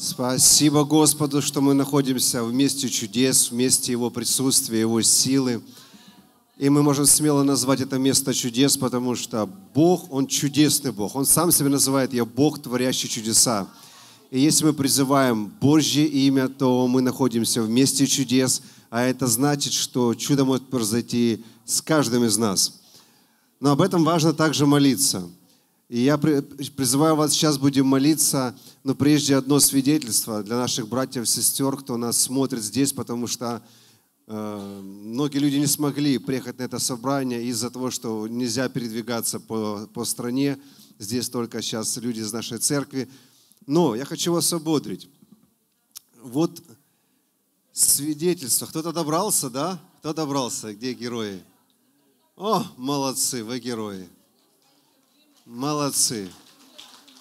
Спасибо Господу, что мы находимся вместе чудес, вместе Его присутствия, Его силы. И мы можем смело назвать это место чудес, потому что Бог, Он чудесный Бог. Он сам себя называет «Я Бог, творящий чудеса». И если мы призываем Божье имя, то мы находимся в месте чудес, а это значит, что чудо может произойти с каждым из нас. Но об этом важно также молиться – и я призываю вас, сейчас будем молиться, но прежде одно свидетельство для наших братьев и сестер, кто нас смотрит здесь, потому что э, многие люди не смогли приехать на это собрание из-за того, что нельзя передвигаться по, по стране. Здесь только сейчас люди из нашей церкви. Но я хочу вас ободрить. Вот свидетельство. Кто-то добрался, да? Кто добрался? Где герои? О, молодцы, вы герои. Молодцы.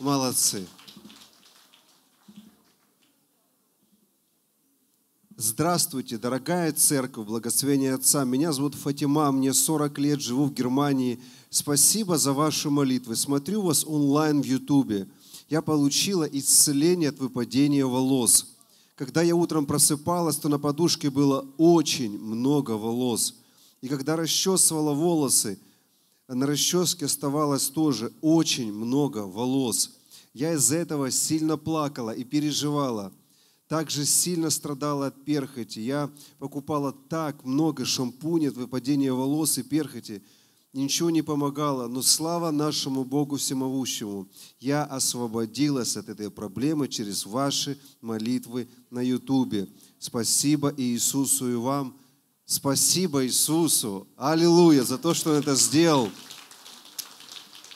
Молодцы. Здравствуйте, дорогая церковь, благословение Отца. Меня зовут Фатима, мне 40 лет, живу в Германии. Спасибо за ваши молитвы. Смотрю вас онлайн в Ютубе. Я получила исцеление от выпадения волос. Когда я утром просыпалась, то на подушке было очень много волос. И когда расчесывала волосы, на расческе оставалось тоже очень много волос. Я из-за этого сильно плакала и переживала. Также сильно страдала от перхоти. Я покупала так много шампуней от выпадения волос и перхоти. Ничего не помогало, но слава нашему Богу Всемогущему. Я освободилась от этой проблемы через ваши молитвы на Ютубе. Спасибо Иисусу и вам – Спасибо Иисусу. Аллилуйя за то, что Он это сделал.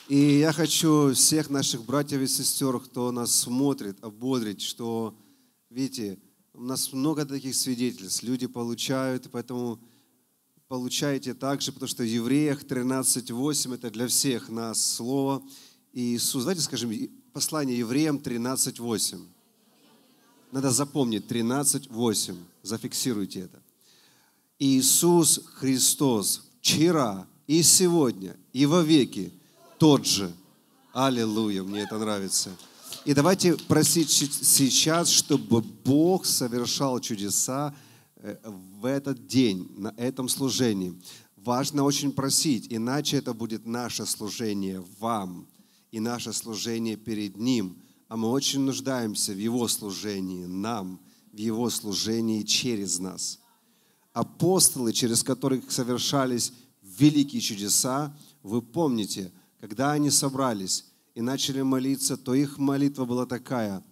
И я хочу всех наших братьев и сестер, кто нас смотрит, ободрить, что, видите, у нас много таких свидетельств. Люди получают, поэтому получайте также, потому что в Евреях 13.8 это для всех нас слово. И Иисус, знаете, скажем, послание евреям 13.8. Надо запомнить 13.8. Зафиксируйте это. Иисус Христос вчера и сегодня и во веки тот же. Аллилуйя, мне это нравится. И давайте просить сейчас, чтобы Бог совершал чудеса э, в этот день, на этом служении. Важно очень просить, иначе это будет наше служение вам и наше служение перед Ним. А мы очень нуждаемся в Его служении нам, в Его служении через нас апостолы, через которых совершались великие чудеса, вы помните, когда они собрались и начали молиться, то их молитва была такая.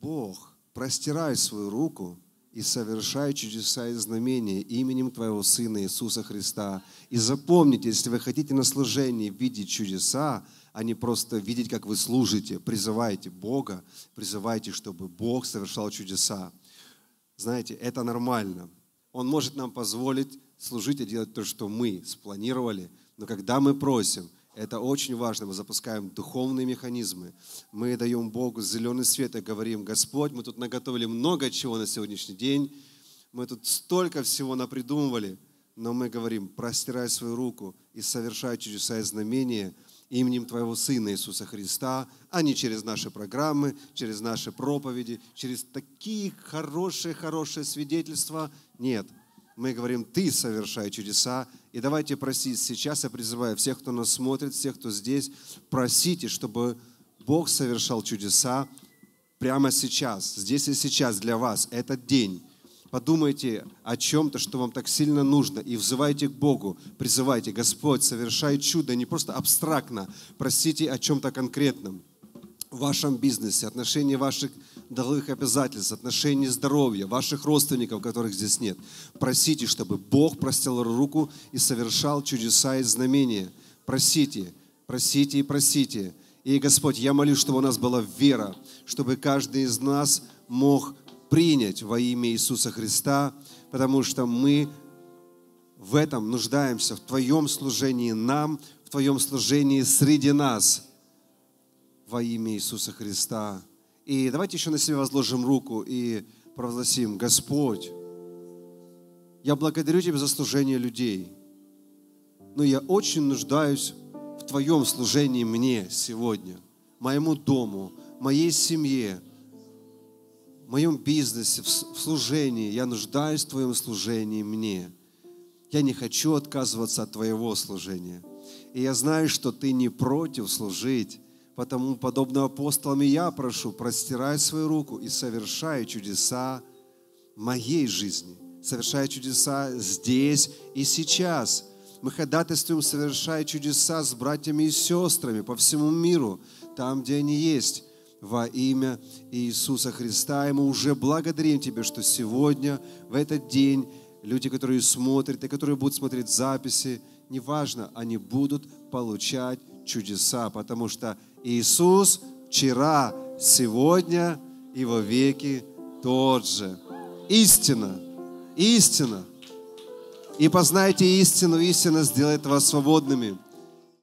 Бог, простирай свою руку и совершай чудеса и знамения именем Твоего Сына Иисуса Христа. И запомните, если вы хотите на служении видеть чудеса, а не просто видеть, как вы служите, призывайте Бога, призывайте, чтобы Бог совершал чудеса. Знаете, это нормально. Он может нам позволить служить и делать то, что мы спланировали. Но когда мы просим, это очень важно. Мы запускаем духовные механизмы. Мы даем Богу зеленый свет и говорим, Господь, мы тут наготовили много чего на сегодняшний день. Мы тут столько всего напридумывали. Но мы говорим, простирай свою руку и совершай чудеса и знамения – именем Твоего Сына Иисуса Христа, а не через наши программы, через наши проповеди, через такие хорошие-хорошие свидетельства. Нет, мы говорим, Ты совершай чудеса, и давайте просить сейчас, я призываю всех, кто нас смотрит, всех, кто здесь, просите, чтобы Бог совершал чудеса прямо сейчас, здесь и сейчас для вас, этот день подумайте о чем-то, что вам так сильно нужно, и взывайте к Богу, призывайте, Господь, совершай чудо, не просто абстрактно, просите о чем-то конкретном в вашем бизнесе, отношении ваших долговых обязательств, отношении здоровья, ваших родственников, которых здесь нет. Просите, чтобы Бог простил руку и совершал чудеса и знамения. Просите, просите и просите. И, Господь, я молюсь, чтобы у нас была вера, чтобы каждый из нас мог принять во имя Иисуса Христа, потому что мы в этом нуждаемся, в Твоем служении нам, в Твоем служении среди нас во имя Иисуса Христа. И давайте еще на себя возложим руку и провозгласим, Господь, я благодарю Тебя за служение людей, но я очень нуждаюсь в Твоем служении мне сегодня, моему дому, моей семье – в моем бизнесе, в служении. Я нуждаюсь в Твоем служении мне. Я не хочу отказываться от Твоего служения. И я знаю, что Ты не против служить. Потому, подобно апостолам, и я прошу, простирай свою руку и совершай чудеса моей жизни. Совершай чудеса здесь и сейчас. Мы ходатайствуем, совершая чудеса с братьями и сестрами по всему миру, там, где они есть во имя Иисуса Христа. И мы уже благодарим Тебя, что сегодня, в этот день, люди, которые смотрят и которые будут смотреть записи, неважно, они будут получать чудеса, потому что Иисус вчера, сегодня и во веки тот же. Истина, истина. И познайте истину, истина сделает вас свободными.